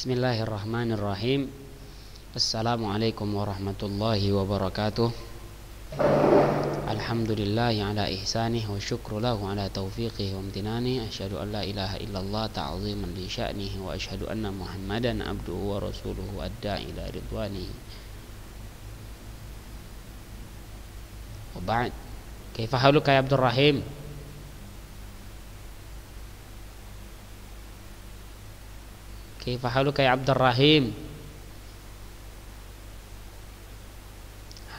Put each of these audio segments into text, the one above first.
بسم الله الرحمن الرحيم السلام عليكم ورحمة الله وبركاته الحمد لله على إحسانه وشكر له على توفيقه وامتنانه أشهد أن لا إله إلا الله تعظيما لشأنه وأشهد أن محمدا عبده ورسوله أدى إلى رضوانه وبعد كيف حالك يا عبد الرحيم؟ كيف حالك يا عبد الرحيم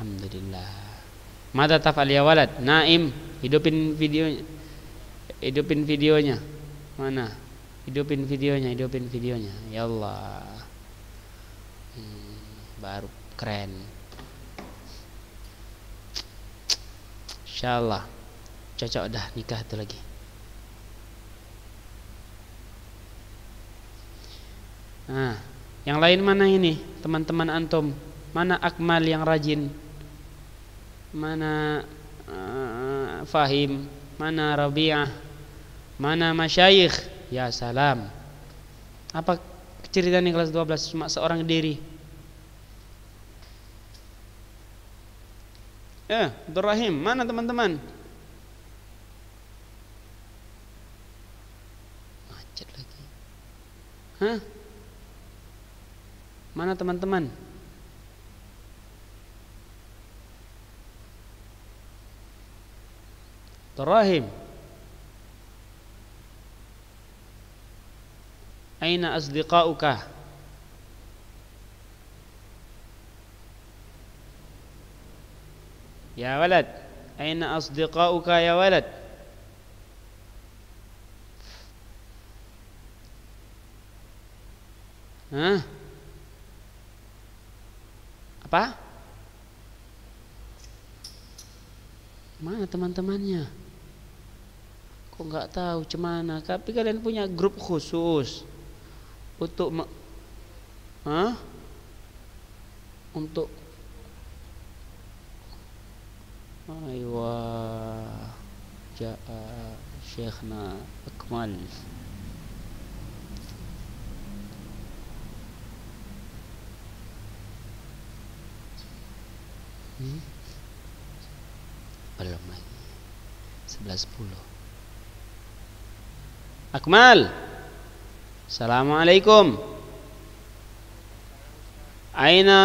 Alhamdulillah Mada tafal ya walad Naim Hidupin videonya Hidupin videonya Mana Hidupin videonya Hidupin videonya Ya Allah hmm, Baru keren Insyaallah Cocok dah nikah itu lagi Nah, yang lain mana ini, teman-teman antum? Mana Akmal yang rajin? Mana uh, Fahim? Mana Rabi'ah? Mana Masyayikh? Ya salam. Apa ceritanya kelas 12 cuma seorang diri? Eh, Abdul Rahim, mana teman-teman? Macet lagi. Hah? Mana teman-teman? Terahim. Aina asdiqauka? Ya walad, aina asdiqauka ya walad? Hah? apa? Mana teman-temannya? Kok nggak tahu cemana? Tapi kalian punya grup khusus untuk untuk Aywa Ja'a Syekhna Akmal hmm? belum lagi 11.10 Akmal Assalamualaikum Aina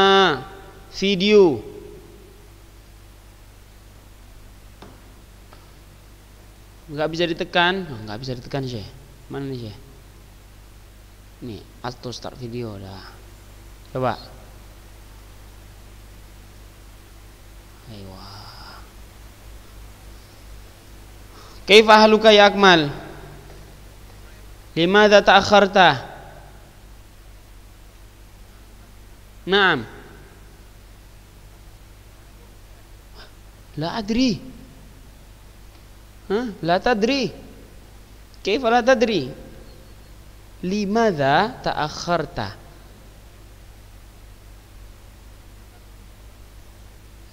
video nggak bisa ditekan oh, nggak bisa ditekan sih mana nih sih nih atau start video dah coba أيوة كيف أهلك يا أكمل لماذا تأخرت نعم لا أدري ها؟ لا تدري كيف لا تدري لماذا تأخرت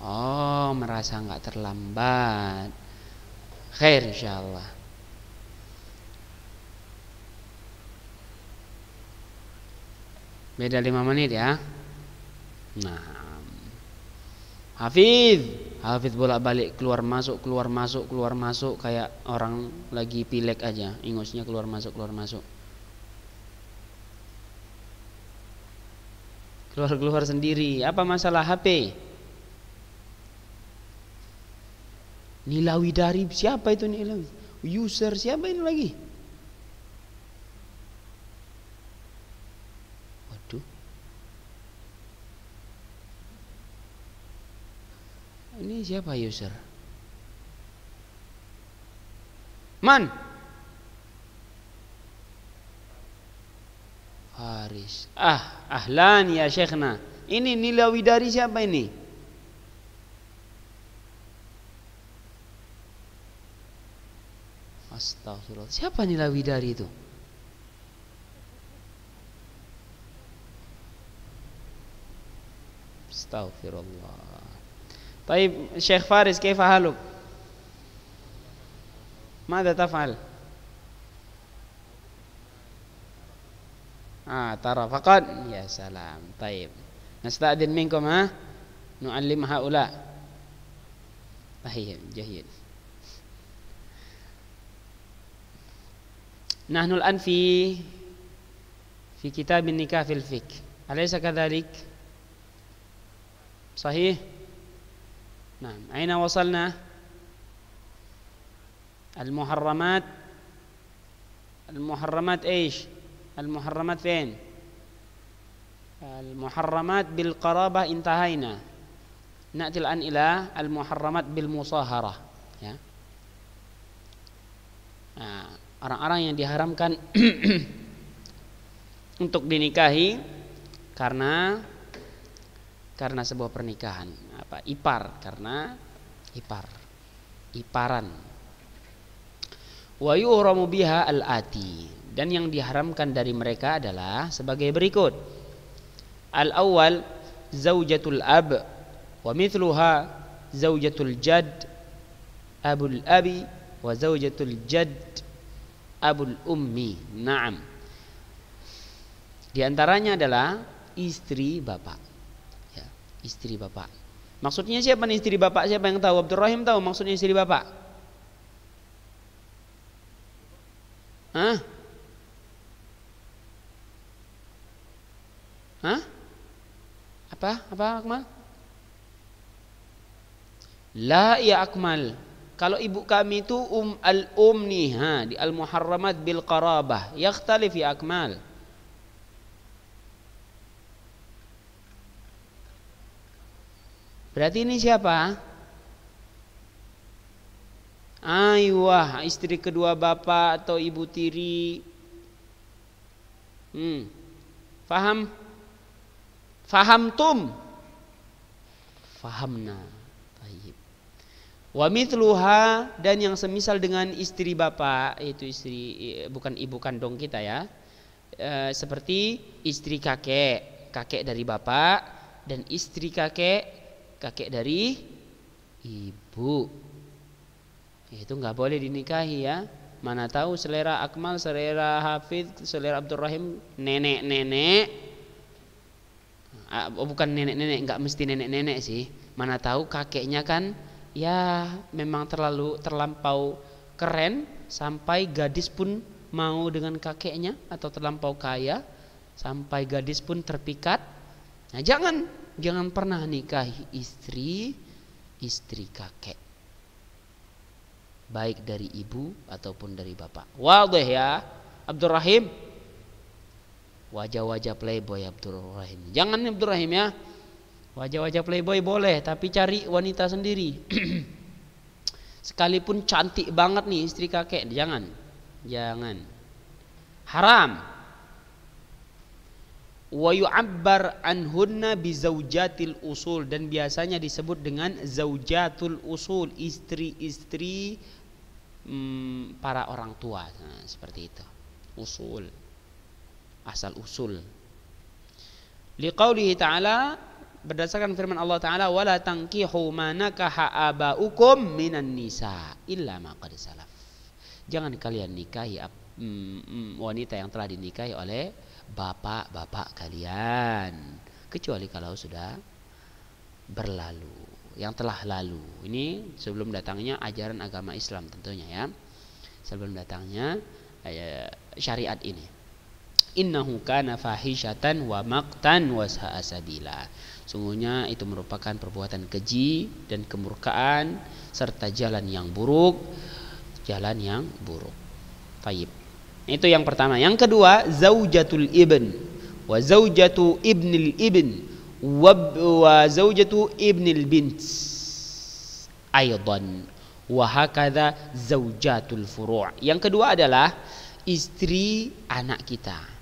Oh, merasa nggak terlambat. Khair insyaallah. Beda lima menit ya. Nah. Hafiz, Hafiz bolak-balik keluar masuk, keluar masuk, keluar masuk kayak orang lagi pilek aja, ingusnya keluar masuk, keluar masuk. Keluar-keluar sendiri. Apa masalah HP? Nilawi dari siapa itu Nilawi? User siapa ini lagi? Waduh. Ini siapa user? Man. Haris. Ah, ahlan ya Syekhna. Ini Nilawi dari siapa ini? Astagfirullah. Siapa Nila Widari itu? Astagfirullah. Taib Syekh Faris kaya haluk? Mada tafal? Ah, tara faqad. Ya salam. Taib. Nasta'din minkum ha? Nu'allim haula. Tahiyyah, jahil نحن الآن في في كتاب النكاح في الفقه أليس كذلك؟ صحيح؟ نعم أين وصلنا؟ المحرمات المحرمات ايش؟ المحرمات فين؟ المحرمات بالقرابة انتهينا نأتي الآن إلى المحرمات بالمصاهرة يا. آه. orang-orang yang diharamkan untuk dinikahi karena karena sebuah pernikahan apa ipar karena ipar iparan wa yuhramu biha al-ati dan yang diharamkan dari mereka adalah sebagai berikut al awal zaujatul ab wa mithluha zaujatul jad abul abi wa zaujatul jad abul ummi naam di antaranya adalah istri bapak ya, istri bapak maksudnya siapa nih istri bapak siapa yang tahu Abdurrahim tahu maksudnya istri bapak Hah? Hah? Apa? Apa Akmal? La ya Akmal kalau ibu kami itu um al umniha di al muharramat bil qarabah yakhtalif ya akmal. Berarti ini siapa? Aiyah, istri kedua bapak atau ibu tiri. Hmm. Faham? Faham tum? Fahamna. Wa mithluha dan yang semisal dengan istri bapak itu istri eh, bukan ibu kandung kita ya. E, seperti istri kakek, kakek dari bapak dan istri kakek, kakek dari ibu. Itu nggak boleh dinikahi ya. Mana tahu selera Akmal, selera Hafid, selera Abdurrahim nenek-nenek ah, oh, bukan nenek-nenek nggak mesti nenek-nenek sih. Mana tahu kakeknya kan ya memang terlalu terlampau keren sampai gadis pun mau dengan kakeknya atau terlampau kaya sampai gadis pun terpikat. Nah, jangan jangan pernah nikahi istri istri kakek. Baik dari ibu ataupun dari bapak. Wadah ya, Abdurrahim. Wajah-wajah playboy Abdurrahim. Jangan Abdurrahim ya. Wajah-wajah playboy boleh, tapi cari wanita sendiri. Sekalipun cantik banget nih istri kakek, jangan. Jangan. Haram. Wa yu'abbar anhunna bizaujatil usul dan biasanya disebut dengan zaujatul usul, istri-istri hmm, para orang tua nah, seperti itu usul asal usul liqaulihi ta'ala berdasarkan firman Allah taala wala tankihu manakaha abaukum minan nisa illa ma salaf. Jangan kalian nikahi mm, mm, wanita yang telah dinikahi oleh bapak-bapak kalian kecuali kalau sudah berlalu yang telah lalu. Ini sebelum datangnya ajaran agama Islam tentunya ya. Sebelum datangnya eh, syariat ini innahu kana fahishatan wa maqtan wa sabila. Sungguhnya itu merupakan perbuatan keji dan kemurkaan serta jalan yang buruk, jalan yang buruk. Taib. Itu yang pertama. Yang kedua, zaujatul ibn wa zaujatu ibnil ibn wa, wa zaujatu ibnil bint aidan wa hakadha zaujatul furu'. Yang kedua adalah istri anak kita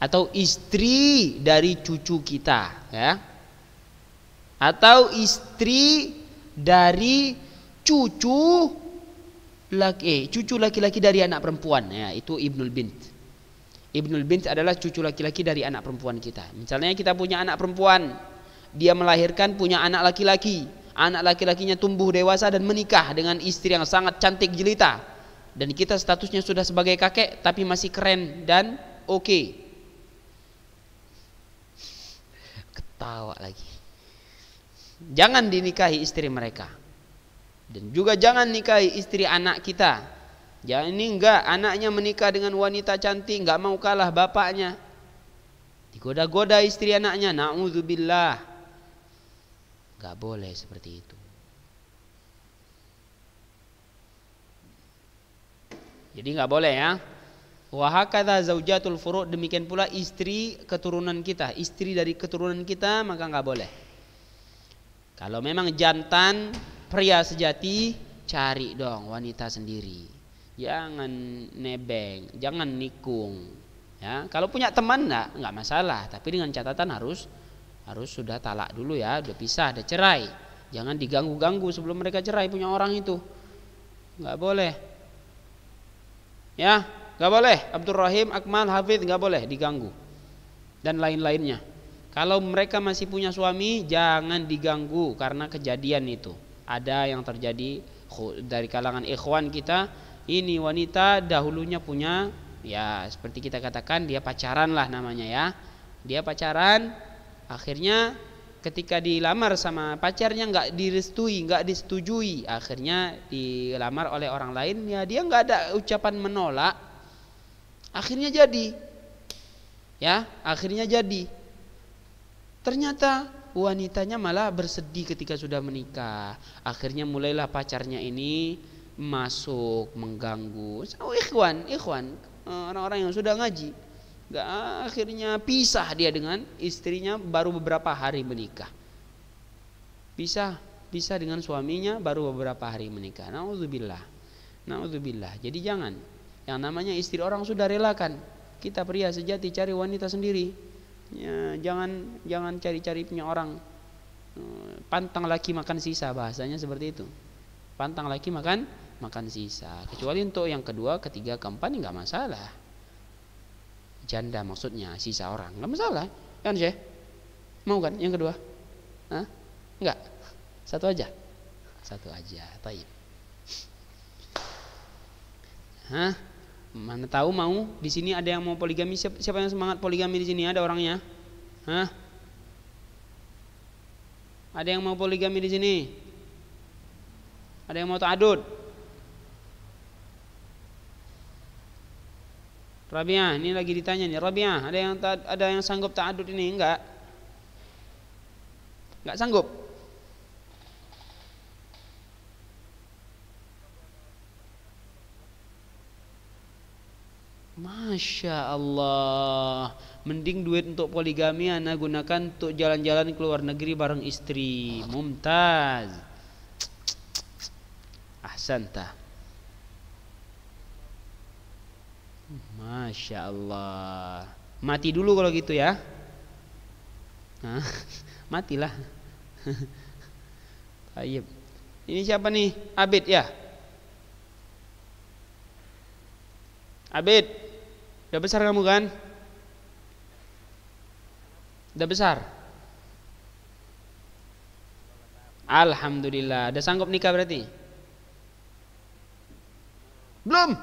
atau istri dari cucu kita ya atau istri dari cucu laki eh, cucu laki-laki dari anak perempuan ya itu ibnul bint ibnul bint adalah cucu laki-laki dari anak perempuan kita misalnya kita punya anak perempuan dia melahirkan punya anak laki-laki anak laki-lakinya tumbuh dewasa dan menikah dengan istri yang sangat cantik jelita dan kita statusnya sudah sebagai kakek tapi masih keren dan oke okay. tawa lagi jangan dinikahi istri mereka dan juga jangan nikahi istri anak kita jangan ini enggak anaknya menikah dengan wanita cantik enggak mau kalah bapaknya digoda-goda istri anaknya naudzubillah enggak boleh seperti itu jadi enggak boleh ya Wa zaujatul furu' demikian pula istri keturunan kita, istri dari keturunan kita maka nggak boleh. Kalau memang jantan pria sejati cari dong wanita sendiri. Jangan nebeng, jangan nikung. Ya, kalau punya teman nggak nggak masalah, tapi dengan catatan harus harus sudah talak dulu ya, udah pisah, udah cerai. Jangan diganggu-ganggu sebelum mereka cerai punya orang itu. Nggak boleh. Ya, nggak boleh Abdul Rahim Akmal Hafid nggak boleh diganggu dan lain-lainnya kalau mereka masih punya suami jangan diganggu karena kejadian itu ada yang terjadi dari kalangan ikhwan kita ini wanita dahulunya punya ya seperti kita katakan dia pacaran lah namanya ya dia pacaran akhirnya ketika dilamar sama pacarnya nggak direstui nggak disetujui akhirnya dilamar oleh orang lain ya dia nggak ada ucapan menolak Akhirnya jadi. Ya, akhirnya jadi. Ternyata wanitanya malah bersedih ketika sudah menikah. Akhirnya mulailah pacarnya ini masuk mengganggu. Oh, ikhwan, ikhwan, orang-orang yang sudah ngaji. Gak, akhirnya pisah dia dengan istrinya baru beberapa hari menikah. Pisah, pisah dengan suaminya baru beberapa hari menikah. Nauzubillah. Nauzubillah. Jadi jangan yang namanya istri orang sudah relakan. Kita pria sejati cari wanita sendiri. Ya, jangan jangan cari-cari punya orang. Eh, pantang laki makan sisa bahasanya seperti itu. Pantang laki makan makan sisa. Kecuali untuk yang kedua, ketiga, keempat nggak masalah. Janda maksudnya sisa orang nggak masalah kan sih Mau kan yang kedua? Hah? Enggak. Satu aja. Satu aja. Taib. Hah? Mana tahu mau di sini ada yang mau poligami siapa, siapa yang semangat poligami di sini ada orangnya? Hah? Ada yang mau poligami di sini? Ada yang mau ta'adud? Rabiah, ini lagi ditanya nih. Rabiah, ada yang ada yang sanggup ta'adud ini enggak? Enggak sanggup. Masya Allah Mending duit untuk poligami Ana gunakan untuk jalan-jalan ke luar negeri bareng istri Mumtaz Ahsanta Masya Allah Mati dulu kalau gitu ya matilah. Taib. Ini siapa nih? Abid ya? Abid. Udah besar kamu kan? Udah besar? Alhamdulillah. Udah sanggup nikah berarti? Belum.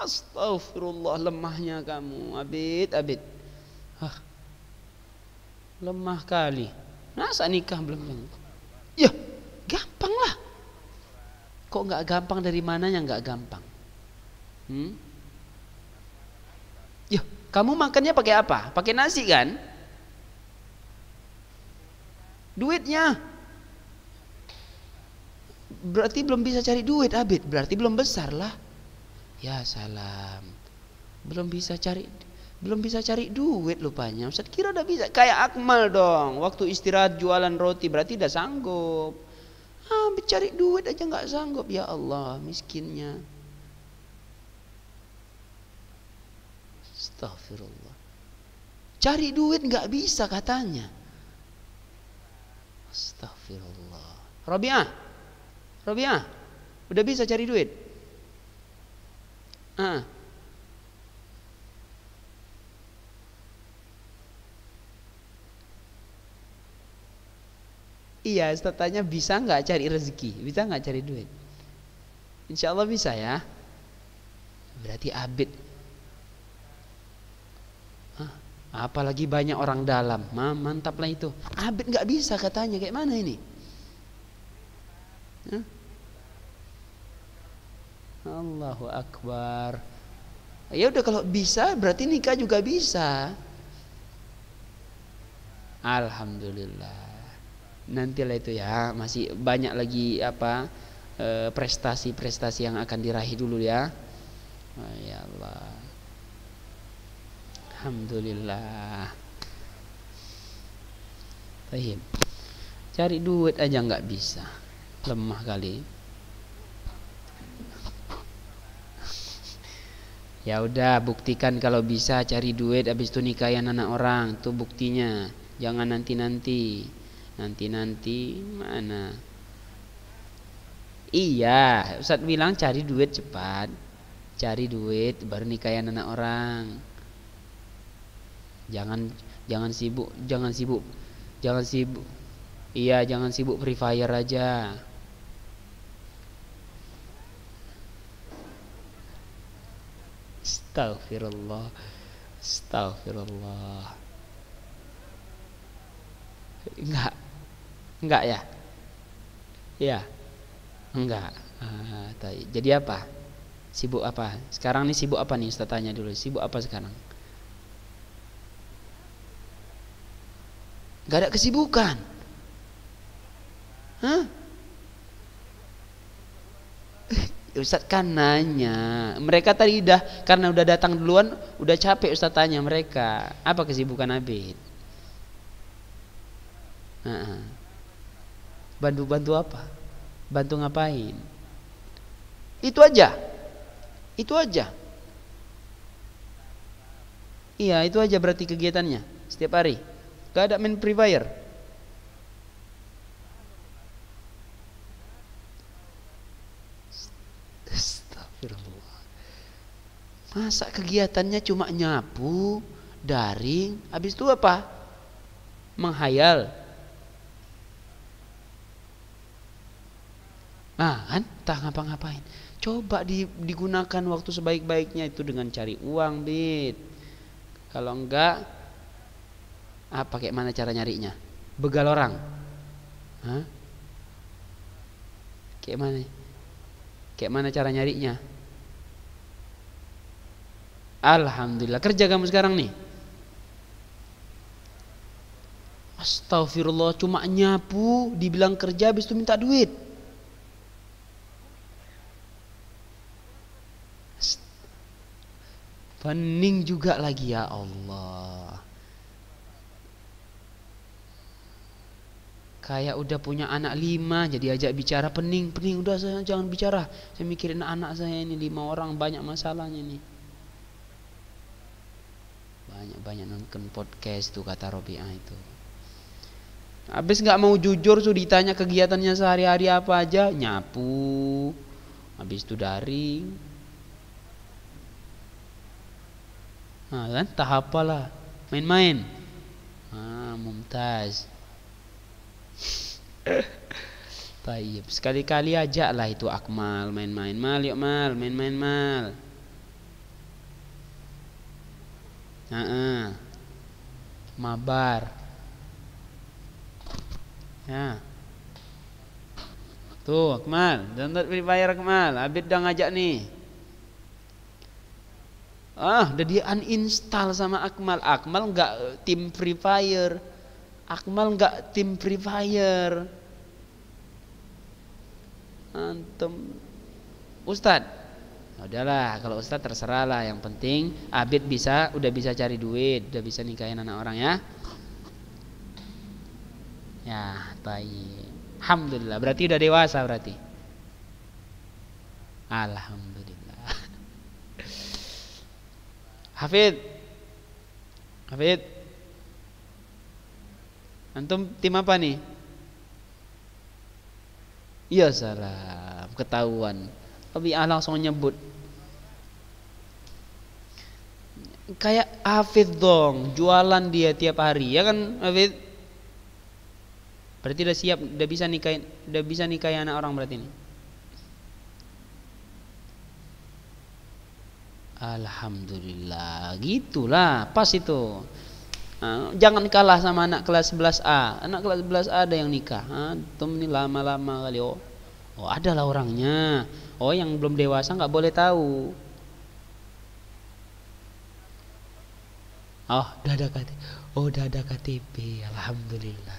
Astagfirullah lemahnya kamu. Abid, abid. Hah. Lemah kali. Masa nikah belum Ya, gampang lah. Kok nggak gampang dari mananya nggak gampang? Hmm? Yuh, kamu makannya pakai apa? Pakai nasi kan? Duitnya. Berarti belum bisa cari duit, Abid. Berarti belum besar lah. Ya salam. Belum bisa cari belum bisa cari duit lupanya. Ustaz kira udah bisa. Kayak Akmal dong. Waktu istirahat jualan roti berarti udah sanggup. Ah, cari duit aja nggak sanggup. Ya Allah, miskinnya. Astagfirullah. Cari duit nggak bisa katanya. Astagfirullah. Rabi'ah. Rabi'ah. Udah bisa cari duit? Ah. Iya, Ustaz bisa nggak cari rezeki? Bisa nggak cari duit? Insya Allah bisa ya. Berarti abid Apalagi banyak orang dalam. Ma, mantaplah itu. Abid nggak bisa katanya. Kayak mana ini? Hah? Allahu Akbar. Ya udah kalau bisa berarti nikah juga bisa. Alhamdulillah. Nantilah itu ya, masih banyak lagi apa eh, prestasi-prestasi yang akan diraih dulu ya. Oh, ya Allah. Alhamdulillah Fahim Cari duit aja nggak bisa Lemah kali Ya udah buktikan kalau bisa cari duit habis itu nikahin anak orang tuh buktinya. Jangan nanti-nanti. Nanti-nanti mana? Iya, Ustaz bilang cari duit cepat. Cari duit baru nikahin anak orang. Jangan jangan sibuk, jangan sibuk. Jangan sibuk. Iya, jangan sibuk Free Fire aja. Astaghfirullah Astaghfirullah Enggak. Enggak ya? Iya. Enggak. Ah, jadi apa? Sibuk apa? Sekarang nih sibuk apa nih? Ustaz tanya dulu. Sibuk apa sekarang? Gak ada kesibukan. Hah? Eh, Ustaz kan nanya. Mereka tadi dah karena udah datang duluan, udah capek Ustaz tanya mereka, apa kesibukan Abid? Bantu-bantu apa? Bantu ngapain? Itu aja. Itu aja. Iya, itu aja berarti kegiatannya setiap hari ada main free Astagfirullah. Masa kegiatannya cuma nyapu, daring, habis itu apa? Menghayal. Nah kan, tak ngapa-ngapain. Coba di, digunakan waktu sebaik-baiknya itu dengan cari uang, Bit. Kalau enggak, apa ah, kayak mana cara nyarinya? Begal orang. Hah? Kayak mana? Kayak mana cara nyarinya? Alhamdulillah kerja kamu sekarang nih. Astagfirullah cuma nyapu dibilang kerja habis itu minta duit. Pening juga lagi ya Allah. kayak udah punya anak lima jadi ajak bicara pening pening udah saya jangan bicara saya mikirin anak saya ini lima orang banyak masalahnya nih banyak banyak nonton podcast tuh kata A itu habis nggak mau jujur tuh ditanya kegiatannya sehari-hari apa aja nyapu habis itu daring nah kan tahap lah main-main ah mumtaz Baik, Sekali-kali ajaklah itu Akmal main-main. Mal yuk mal, main-main mal. Nah, -uh. mabar. Ya. Tuh Akmal, dan free fire Akmal. Abid dah ngajak nih. Ah, udah di uninstall sama Akmal. Akmal enggak eh, tim free fire. Akmal nggak tim Free Fire. Antum Ustad. Ya udahlah, kalau Ustad terserah lah. Yang penting Abid bisa, udah bisa cari duit, udah bisa nikahin anak orang ya. Ya, baik. Alhamdulillah. Berarti udah dewasa berarti. Alhamdulillah. Hafid. Hafid. Antum tim apa nih? Ya salam, ketahuan. Tapi ah langsung nyebut. Kayak afid dong, jualan dia tiap hari, ya kan afid? Berarti udah siap, udah bisa nikah, udah bisa nikahin anak orang berarti ini. Alhamdulillah, gitulah, pas itu jangan kalah sama anak kelas 11A. Anak kelas 11A ada yang nikah. Antum ini lama-lama kali oh. Oh, ada lah orangnya. Oh, yang belum dewasa nggak boleh tahu. Oh, udah ada KTP. Oh, udah ada KTP. Alhamdulillah.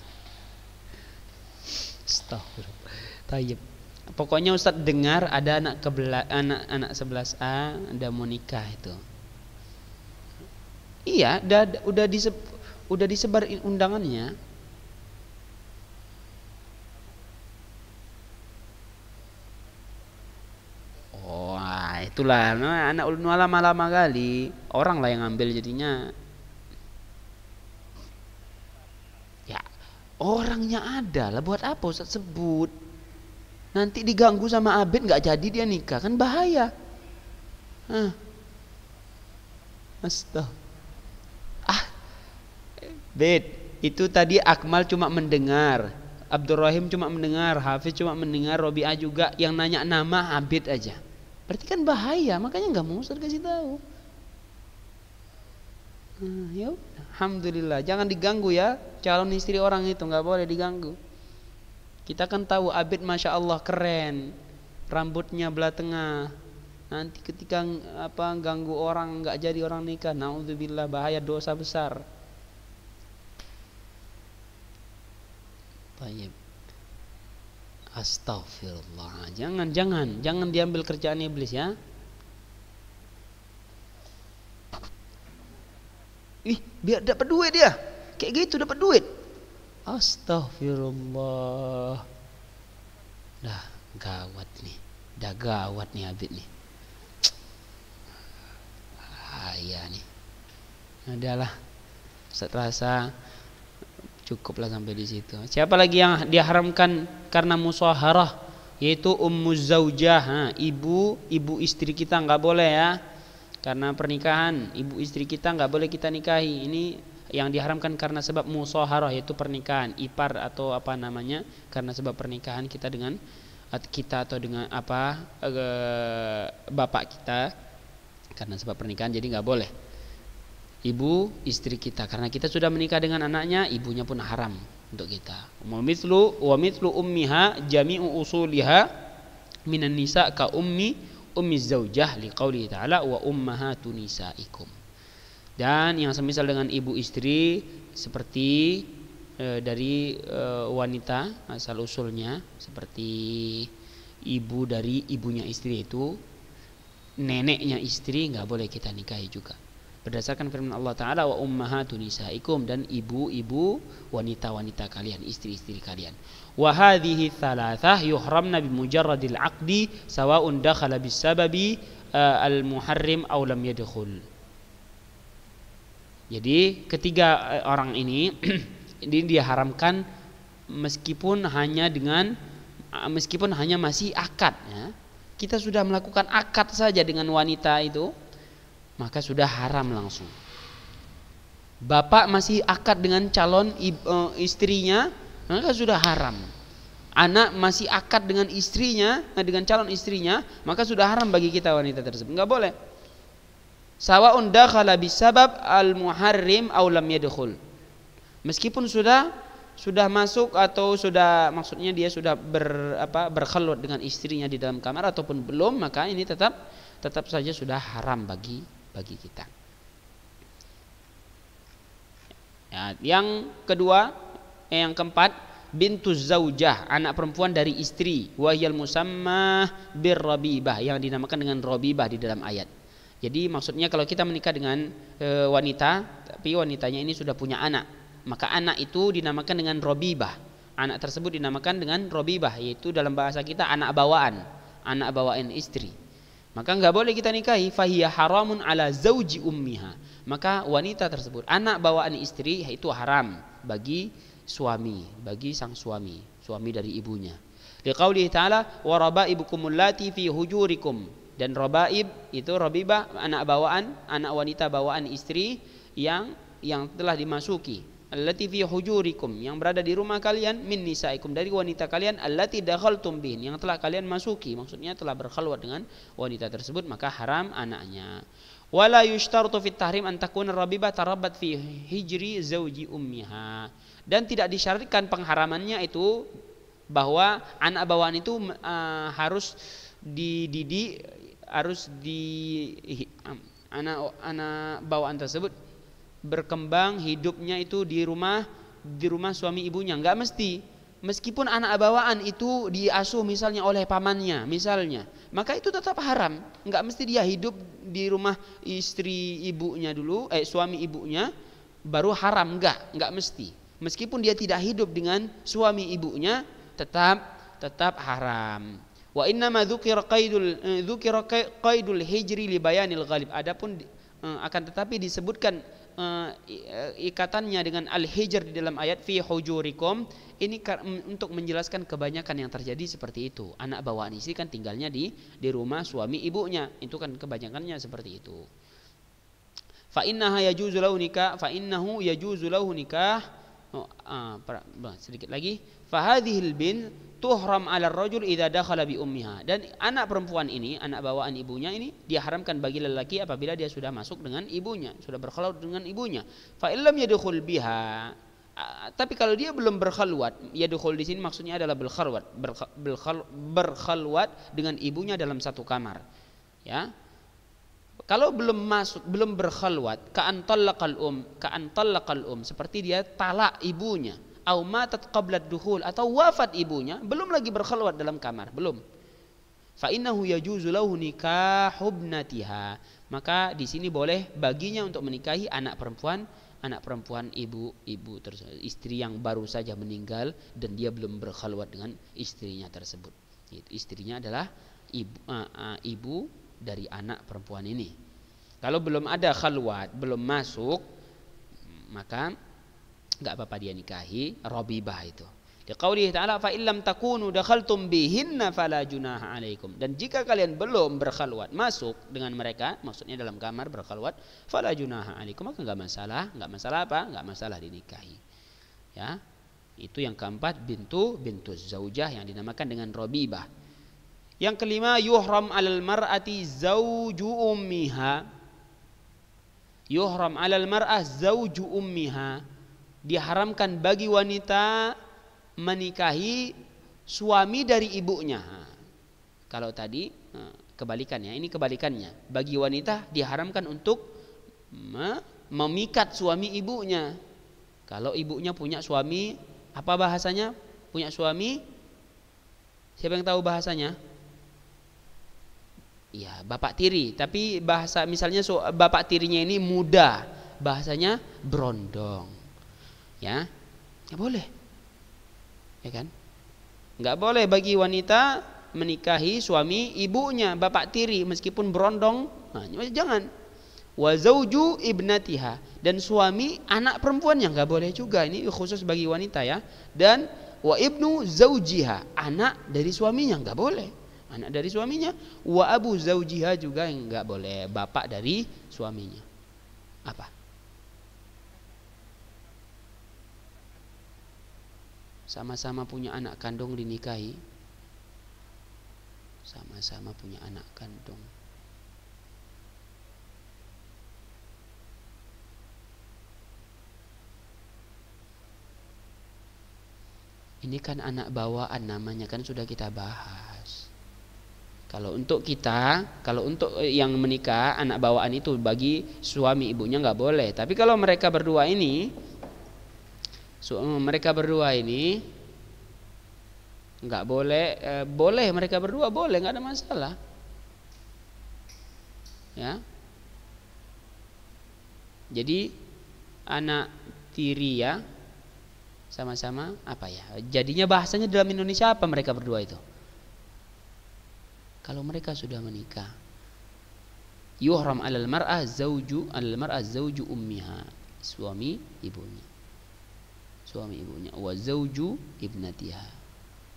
Astagfirullah. Tayyib. Pokoknya Ustadz dengar ada anak kebelah anak anak 11A ada mau nikah itu. Iya, udah udah disep, udah disebar undangannya. Oh, ah, itulah. Nah, anak ulun lama-lama kali orang lah yang ngambil jadinya. Ya, orangnya ada lah. Buat apa Ustaz sebut? Nanti diganggu sama Abid nggak jadi dia nikah kan bahaya. Hah. Astagfirullah. Bet, itu tadi Akmal cuma mendengar. Abdurrahim cuma mendengar, Hafiz cuma mendengar, Robi'ah juga yang nanya nama Abid aja. Berarti kan bahaya, makanya nggak mau Ustaz kasih tahu. Nah, yuk. Ya alhamdulillah, jangan diganggu ya calon istri orang itu nggak boleh diganggu. Kita kan tahu Abid masya Allah keren, rambutnya belah tengah. Nanti ketika apa ganggu orang nggak jadi orang nikah, naudzubillah bahaya dosa besar. Tayyib. Astagfirullah. Jangan, jangan, jangan diambil kerjaan iblis ya. Ih, biar dapat duit dia. Kayak gitu dapat duit. Astagfirullah. Dah gawat nih. Dah gawat nih Abid nih. iya nih. Adalah setelah rasa cukuplah sampai di situ siapa lagi yang diharamkan karena musaharah yaitu ummu zaujah ibu ibu istri kita nggak boleh ya karena pernikahan ibu istri kita nggak boleh kita nikahi ini yang diharamkan karena sebab musaharah yaitu pernikahan ipar atau apa namanya karena sebab pernikahan kita dengan kita atau dengan apa e, bapak kita karena sebab pernikahan jadi nggak boleh ibu istri kita karena kita sudah menikah dengan anaknya ibunya pun haram untuk kita wa mithlu wa mithlu ummiha jami'u usuliha minan nisa ka ummi ummi zaujah liqauli ta'ala wa ummahatu nisaikum dan yang semisal dengan ibu istri seperti e, dari e, wanita asal usulnya seperti ibu dari ibunya istri itu neneknya istri nggak boleh kita nikahi juga berdasarkan firman Allah taala wa ummahatu nisaikum dan ibu-ibu wanita-wanita kalian, istri-istri kalian. Wa hadhihi thalathah yuhramna bi mujarradil aqdi sawa'un dakhala bisababi eh, al muharrim aw lam yadkhul. Jadi ketiga eh, orang ini ini diharamkan meskipun hanya dengan eh, meskipun hanya masih akad ya. Kita sudah melakukan akad saja dengan wanita itu, maka sudah haram langsung. Bapak masih akad dengan calon eh, istrinya, maka sudah haram. Anak masih akad dengan istrinya, eh, dengan calon istrinya, maka sudah haram bagi kita wanita tersebut. Enggak boleh. Sawaun dakhala bisabab al-muharrim aw lam Meskipun sudah sudah masuk atau sudah maksudnya dia sudah ber apa berkeluar dengan istrinya di dalam kamar ataupun belum, maka ini tetap tetap saja sudah haram bagi bagi kita. Ya, yang kedua, eh, yang keempat, bintu zaujah, anak perempuan dari istri, wahyal musamma bir rabibah yang dinamakan dengan rabibah di dalam ayat. Jadi maksudnya kalau kita menikah dengan e, wanita, tapi wanitanya ini sudah punya anak, maka anak itu dinamakan dengan robibah. Anak tersebut dinamakan dengan robibah, yaitu dalam bahasa kita anak bawaan, anak bawaan istri. Maka nggak boleh kita nikahi fahiya haramun ala zauji ummiha. Maka wanita tersebut, anak bawaan istri itu haram bagi suami, bagi sang suami, suami dari ibunya. Liqaulihi ta'ala wa rabaibukum allati fi hujurikum dan robaib itu rabiba anak bawaan, anak wanita bawaan istri yang yang telah dimasuki allati fi hujurikum yang berada di rumah kalian min nisaikum dari wanita kalian allati dakhaltum bihin yang telah kalian masuki maksudnya telah berkhulwat dengan wanita tersebut maka haram anaknya wala yushtartu fit tahrim an takuna rabibah tarabbat fi hijri zauji ummiha dan tidak disyaratkan pengharamannya itu bahwa anak bawaan itu uh, harus dididik harus di uh, anak anak bawaan tersebut berkembang hidupnya itu di rumah di rumah suami ibunya nggak mesti meskipun anak bawaan itu diasuh misalnya oleh pamannya misalnya maka itu tetap haram nggak mesti dia hidup di rumah istri ibunya dulu eh suami ibunya baru haram nggak nggak mesti meskipun dia tidak hidup dengan suami ibunya tetap tetap haram wa inna ma dzukira qaidul eh, dzukir qaidul hijri li bayanil ghalib adapun eh, akan tetapi disebutkan uh, ikatannya dengan al-hijr di dalam ayat fi hujurikum ini untuk menjelaskan kebanyakan yang terjadi seperti itu. Anak bawaan istri kan tinggalnya di di rumah suami ibunya. Itu kan kebanyakannya seperti itu. Fa innaha yajuzu lahu nikah, fa innahu yajuzu lahu nikah. Oh, ah, sedikit lagi Fahadhil bin tuhram ala rajul idza dakhala bi ummiha. Dan anak perempuan ini, anak bawaan ibunya ini diharamkan bagi lelaki apabila dia sudah masuk dengan ibunya, sudah berkhalut dengan ibunya. Fa illam yadkhul biha. Tapi kalau dia belum berkhaluat, yadkhul di sini maksudnya adalah berkhaluat, berkhal, berkhaluat dengan ibunya dalam satu kamar. Ya. Kalau belum masuk, belum berkhaluat, ka'an talaqal um, ka'an talaqal um, seperti dia talak ibunya au matat qabla dukhul atau wafat ibunya belum lagi berkhulwat dalam kamar, belum. Fa innahu yajuzu lahu nikahubnatiha. Maka di sini boleh baginya untuk menikahi anak perempuan anak perempuan ibu-ibu istri yang baru saja meninggal dan dia belum berkhulwat dengan istrinya tersebut. Istrinya adalah ibu, uh, uh, ibu dari anak perempuan ini. Kalau belum ada khulwat belum masuk, maka nggak apa-apa dia nikahi robibah itu Liqaulihi ta'ala fa illam takunu dakhaltum bihinna fala junaha alaikum. Dan jika kalian belum berkhalwat masuk dengan mereka, maksudnya dalam kamar berkhalwat, fala junaha alaikum maka enggak masalah, enggak masalah apa? Enggak masalah dinikahi. Ya. Itu yang keempat bintu bintu zaujah yang dinamakan dengan robibah. Yang kelima yuhram alal mar'ati zauju ummiha. Yuhram alal mar'ah zauju ummiha diharamkan bagi wanita menikahi suami dari ibunya. Kalau tadi kebalikannya, ini kebalikannya. Bagi wanita diharamkan untuk memikat suami ibunya. Kalau ibunya punya suami, apa bahasanya? Punya suami? Siapa yang tahu bahasanya? Iya, bapak tiri, tapi bahasa misalnya bapak tirinya ini muda, bahasanya brondong ya nggak ya boleh ya kan nggak boleh bagi wanita menikahi suami ibunya bapak tiri meskipun berondong nah, jangan wazauju ibnatiha dan suami anak perempuan yang nggak boleh juga ini khusus bagi wanita ya dan wa ibnu zaujiha anak dari suaminya nggak boleh anak dari suaminya wa abu zaujiha juga yang nggak boleh bapak dari suaminya apa sama-sama punya anak kandung dinikahi sama-sama punya anak kandung Ini kan anak bawaan namanya kan sudah kita bahas. Kalau untuk kita, kalau untuk eh, yang menikah, anak bawaan itu bagi suami ibunya nggak boleh. Tapi kalau mereka berdua ini Eh, mereka berdua ini nggak boleh eh, boleh mereka berdua boleh nggak ada masalah ya jadi anak tiri ya sama-sama apa ya jadinya bahasanya dalam Indonesia apa mereka berdua itu kalau mereka sudah menikah yuhram alal mar'ah zauju alal mar'ah zauju ummiha suami ibunya suami ibunya wa zauju ibnatiha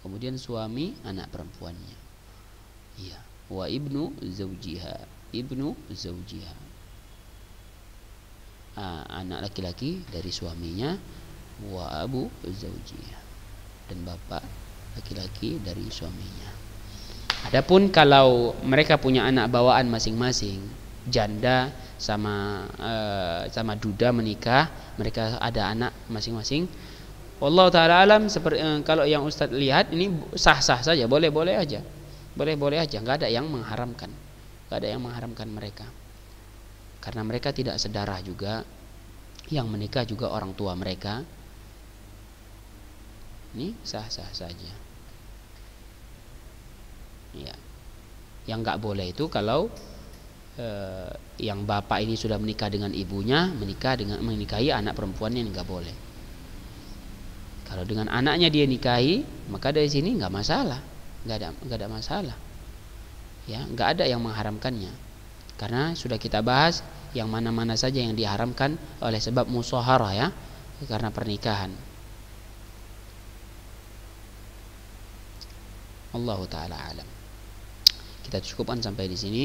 kemudian suami anak perempuannya iya wa ibnu zaujiha ibnu zaujiha ah, anak laki-laki dari suaminya wa abu zaujiha dan bapak laki-laki dari suaminya adapun kalau mereka punya anak bawaan masing-masing janda sama uh, sama duda menikah mereka ada anak masing-masing Allah taala alam seperti uh, eh, kalau yang ustaz lihat ini sah-sah saja boleh-boleh aja boleh-boleh aja nggak ada yang mengharamkan nggak ada yang mengharamkan mereka karena mereka tidak sedarah juga yang menikah juga orang tua mereka ini sah-sah saja ya yang nggak boleh itu kalau Eh, yang bapak ini sudah menikah dengan ibunya menikah dengan menikahi anak perempuannya nggak boleh kalau dengan anaknya dia nikahi maka dari sini nggak masalah nggak ada nggak ada masalah ya nggak ada yang mengharamkannya karena sudah kita bahas yang mana-mana saja yang diharamkan oleh sebab musoharah ya karena pernikahan Allah taala alam kita cukupkan sampai di sini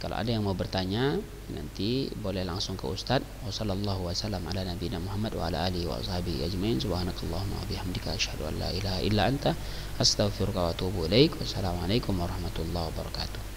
kalau ada yang mau bertanya nanti boleh langsung ke ustaz wasallallahu wasallam ala nabiyina Muhammad wa ala alihi wa sahbihi ajmain subhanakallahumma wa bihamdika asyhadu an la ilaha illa anta astaghfiruka wa atubu ilaik wassalamualaikum warahmatullahi wabarakatuh